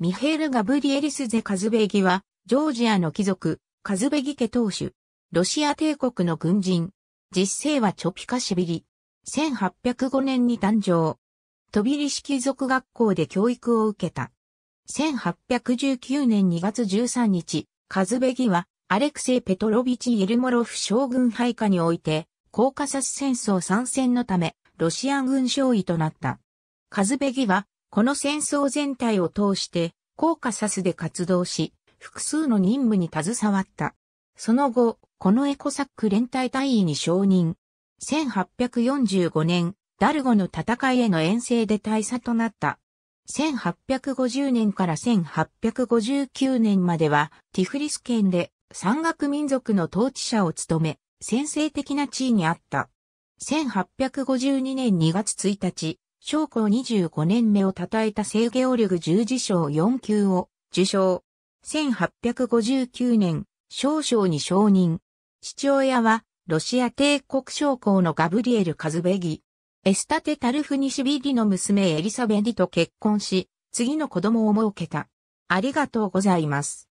ミヘール・ガブリエリス・ゼ・カズベギは、ジョージアの貴族、カズベギ家当主、ロシア帝国の軍人、実勢はチョピカシビリ。1805年に誕生。トビリシ貴族学校で教育を受けた。1819年2月13日、カズベギは、アレクセイ・ペトロビチ・イルモロフ将軍配下において、コーカサス戦争参戦のため、ロシア軍将尉となった。カズベギは、この戦争全体を通して、コーカサスで活動し、複数の任務に携わった。その後、このエコサック連隊隊員に承認。1845年、ダルゴの戦いへの遠征で大佐となった。1850年から1859年までは、ティフリス県で山岳民族の統治者を務め、先制的な地位にあった。1852年2月1日、将校25年目を称えた聖ゲオ力グ十字章4級を受賞。1859年、少将に承認。父親は、ロシア帝国将校のガブリエル・カズベギ。エスタテ・タルフニシビリの娘エリサベディと結婚し、次の子供を設けた。ありがとうございます。